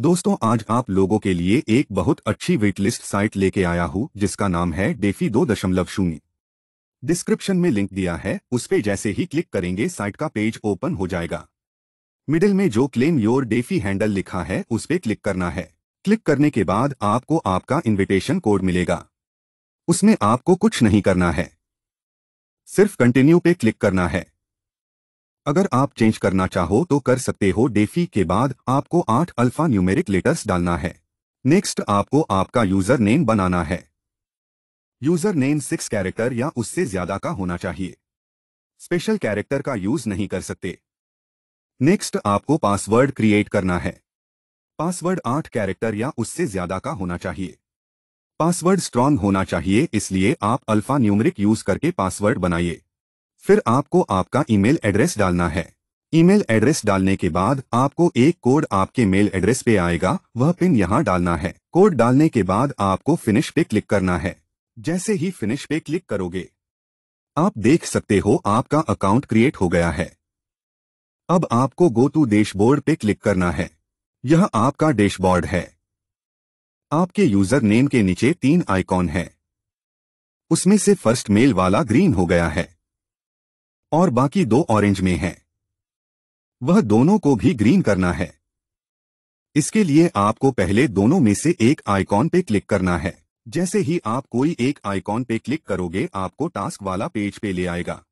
दोस्तों आज आप लोगों के लिए एक बहुत अच्छी वेट लिस्ट साइट लेके आया हूँ जिसका नाम है डेफी दो दशमलव शून्य डिस्क्रिप्शन में लिंक दिया है उस पे जैसे ही क्लिक करेंगे साइट का पेज ओपन हो जाएगा मिडिल में जो क्लेम योर डेफी हैंडल लिखा है उस पे क्लिक करना है क्लिक करने के बाद आपको आपका इन्विटेशन कोड मिलेगा उसमें आपको कुछ नहीं करना है सिर्फ कंटिन्यू पे क्लिक करना है अगर आप चेंज करना चाहो तो कर सकते हो डेफी के बाद आपको आठ अल्फा न्यूमेरिक लेटर्स डालना है नेक्स्ट आपको आपका यूजर नेम बनाना है यूजर नेम सिक्स कैरेक्टर या उससे ज्यादा का होना चाहिए स्पेशल कैरेक्टर का यूज नहीं कर सकते नेक्स्ट आपको पासवर्ड क्रिएट करना है पासवर्ड आठ कैरेक्टर या उससे ज्यादा का होना चाहिए पासवर्ड स्ट्रांग होना चाहिए इसलिए आप अल्फा न्यूमरिक यूज करके पासवर्ड बनाइए फिर आपको आपका ईमेल एड्रेस डालना है ईमेल एड्रेस डालने के बाद आपको एक कोड आपके मेल एड्रेस पे आएगा वह पिन यहाँ डालना है कोड डालने के बाद आपको फिनिश पे क्लिक करना है जैसे ही फिनिश पे क्लिक करोगे आप देख सकते हो आपका अकाउंट क्रिएट हो गया है अब आपको गो टू डैशबोर्ड पे क्लिक करना है यह आपका डैशबोर्ड है आपके यूजर नेम के नीचे तीन आइकॉन है उसमें से फर्स्ट मेल वाला ग्रीन हो गया है और बाकी दो ऑरेंज में हैं। वह दोनों को भी ग्रीन करना है इसके लिए आपको पहले दोनों में से एक आइकॉन पे क्लिक करना है जैसे ही आप कोई एक आइकॉन पे क्लिक करोगे आपको टास्क वाला पेज पे ले आएगा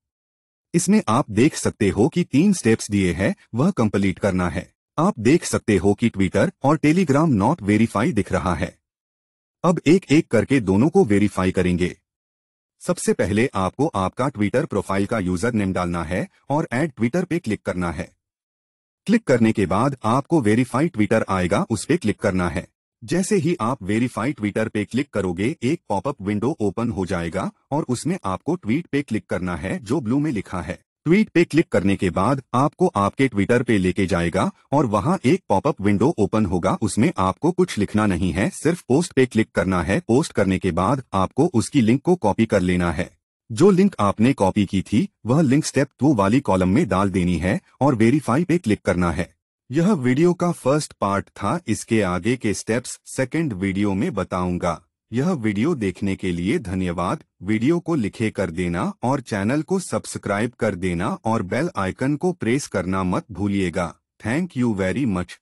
इसमें आप देख सकते हो कि तीन स्टेप्स दिए हैं वह कंप्लीट करना है आप देख सकते हो कि ट्विटर और टेलीग्राम नॉट वेरीफाई दिख रहा है अब एक एक करके दोनों को वेरीफाई करेंगे सबसे पहले आपको आपका ट्विटर प्रोफाइल का यूजर नेम डालना है और एड ट्विटर पे क्लिक करना है क्लिक करने के बाद आपको वेरीफाइड ट्विटर आएगा उस पर क्लिक करना है जैसे ही आप वेरीफाइड ट्विटर पे क्लिक करोगे एक पॉपअप विंडो ओपन हो जाएगा और उसमें आपको ट्वीट पे क्लिक करना है जो ब्लू में लिखा है ट्वीट पे क्लिक करने के बाद आपको आपके ट्विटर पे लेके जाएगा और वहाँ एक पॉपअप विंडो ओपन होगा उसमें आपको कुछ लिखना नहीं है सिर्फ पोस्ट पे क्लिक करना है पोस्ट करने के बाद आपको उसकी लिंक को कॉपी कर लेना है जो लिंक आपने कॉपी की थी वह लिंक स्टेप टू वाली कॉलम में डाल देनी है और वेरीफाई पे क्लिक करना है यह वीडियो का फर्स्ट पार्ट था इसके आगे के स्टेप्स सेकेंड वीडियो में बताऊंगा यह वीडियो देखने के लिए धन्यवाद वीडियो को लिखे कर देना और चैनल को सब्सक्राइब कर देना और बेल आइकन को प्रेस करना मत भूलिएगा थैंक यू वेरी मच